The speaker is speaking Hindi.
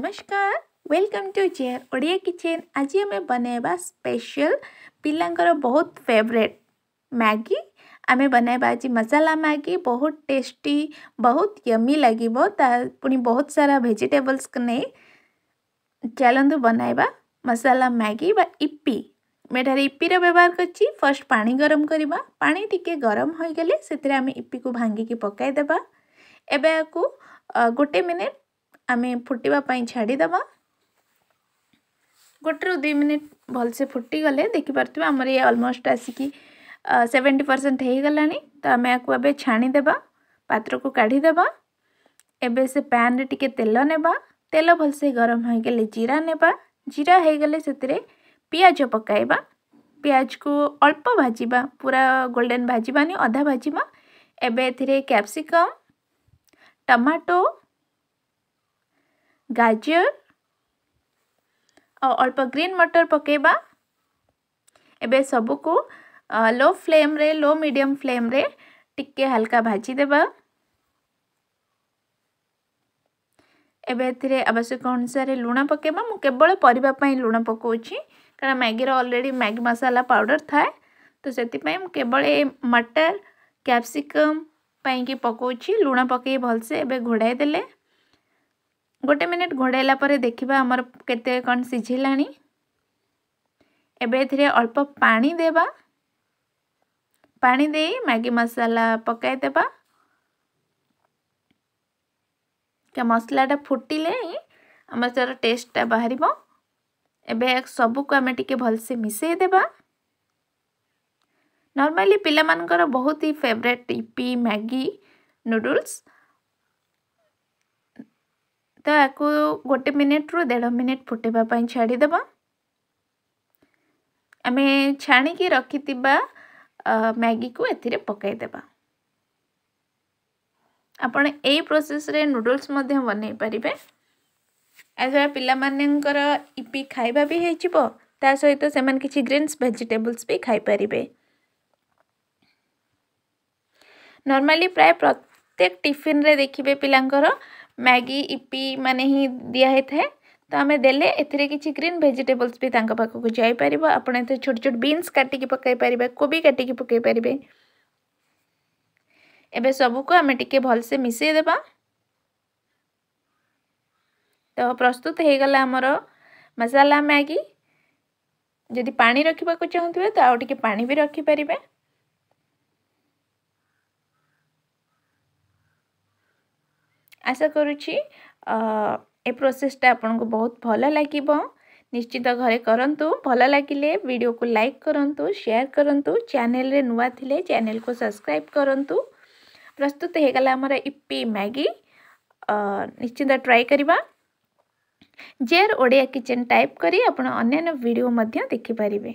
नमस्कार welcome to JR Odia kitchen आज आम बनवा स्पेशल पिलांर बहुत फेवरेट मैगी आम बनवा आज मसाला मैगी बहुत टेस्टी बहुत यमी लगे पुणी बहुत सारा भेजिटेबल्स को नहीं चलतु बनवा मसाला मैगी बा इपी मेठार इपी व्यवहार फर्स्ट पा गरम करवा पा टे गरम हो गले इपी को भांगिकी पकईदे एवं गोटे मिनिट आम फुटापी छाड़ीद गोटे रू दुई मिनिट भलसे फुटिगले देखिपर थे आमर ये अलमोस्ट आसिकी सेवेन्टी परसेंट हो तो आम या छाणीद पात्र को काढ़ीदे एवं से पैन रे टिके तेल ने तेल भलसे गरम हो गले जीरा ने जीरा हो गले से पिज पक पिज को अल्प भाजवा पूरा गोल्डेन भाजवानी अधा भाजवा एवं एप्सिकम टमाटो गाजर और अल्प ग्रीन मटर पकेबा एबे सब को लो फ्लेम रे लो मीडियम फ्लेम रे टिके हल्का भाजी देबा एबे एबे आवश्यक अनुसार लुण पकेबा मु केवल पर लुण पकोची कारण Maggi already Maggi masala powder थाए तो से केवल मटर कैप्सिकम पाई कि पकोची लुण पक भलसे घोड़ाई देले ଗୋଟେ ମିନିଟ୍ ଘୋଡ଼ାଇଲା ପରେ ଦେଖିବା ଆମର କେତେ କ'ଣ ସିଝିଲାଣି ଏବେ ଏଥିରେ ଅଳ୍ପ ପାଣି ଦେବା ପାଣି ଦେଇ ମ୍ୟାଗି ମସଲା ପକାଇଦେବା ମସଲାଟା ଫୁଟିଲେ ହିଁ ଆମର ତା'ର ଟେଷ୍ଟଟା ବାହାରିବ ଏବେ ସବୁକୁ ଆମେ ଟିକେ ଭଲସେ ମିଶାଇ ଦେବା ନର୍ମାଲି ପିଲାମାନଙ୍କର ବହୁତ ହି ଫେଭରେଟ୍ ଇପି ମ୍ୟାଗି ନୁଡ଼ଲ୍ସ ତ ୟାକୁ ଗୋଟେ ମିନିଟ୍ରୁ ଦେଢ଼ ମିନିଟ୍ ଫୁଟେଇବା ପାଇଁ ଛାଡ଼ିଦେବା ଆମେ ଛାଣିକି ରଖିଥିବା ମ୍ୟାଗିକୁ ଏଥିରେ ପକାଇଦେବା ଆପଣ ଏଇ ପ୍ରୋସେସ୍ରେ ନୁଡ଼ଲ୍ସ ମଧ୍ୟ ବନେଇ ପାରିବେ ଏହାଦ୍ୱାରା ପିଲାମାନଙ୍କର ଇପି ଖାଇବା ବି ହେଇଯିବ ତା ସହିତ ସେମାନେ କିଛି ଗ୍ରୀନ୍ସ ଭେଜିଟେବଲ୍ସ ବି ଖାଇପାରିବେ ନର୍ମାଲି ପ୍ରାୟ ପ୍ରତ୍ୟେକ ଟିଫିନ୍ରେ ଦେଖିବେ ପିଲାଙ୍କର मैगी इपी मैंने ही था तो आम दे ग्रीन भेजिटेबल्स भी तक जापर आपड़ छोट छोट बीन्स काटिकी पकईपर कोबी काटिकी पकईपर एवं सबको आम टे भलसे मिसेद तो प्रस्तुत हो गला आमर मसाला मैगी जदि पा रखा चाहूँ तो पा भी रखिपरिया ଆଶା କରୁଛି ଏ ପ୍ରୋସେସ୍ଟା ଆପଣଙ୍କୁ ବହୁତ ଭଲ ଲାଗିବ ନିଶ୍ଚିତ ଘରେ କରନ୍ତୁ ଭଲ ଲାଗିଲେ ଭିଡ଼ିଓକୁ ଲାଇକ୍ କରନ୍ତୁ ସେୟାର କରନ୍ତୁ ଚ୍ୟାନେଲରେ ନୂଆ ଥିଲେ ଚ୍ୟାନେଲକୁ ସବସ୍କ୍ରାଇବ୍ କରନ୍ତୁ ପ୍ରସ୍ତୁତ ହୋଇଗଲା ଆମର ଇପି ମ୍ୟାଗି ନିଶ୍ଚିନ୍ତ ଟ୍ରାଏ କରିବା ଜେଆର୍ ଓଡ଼ିଆ କିଚେନ୍ ଟାଇପ୍ କରି ଆପଣ ଅନ୍ୟାନ୍ୟ ଭିଡ଼ିଓ ମଧ୍ୟ ଦେଖିପାରିବେ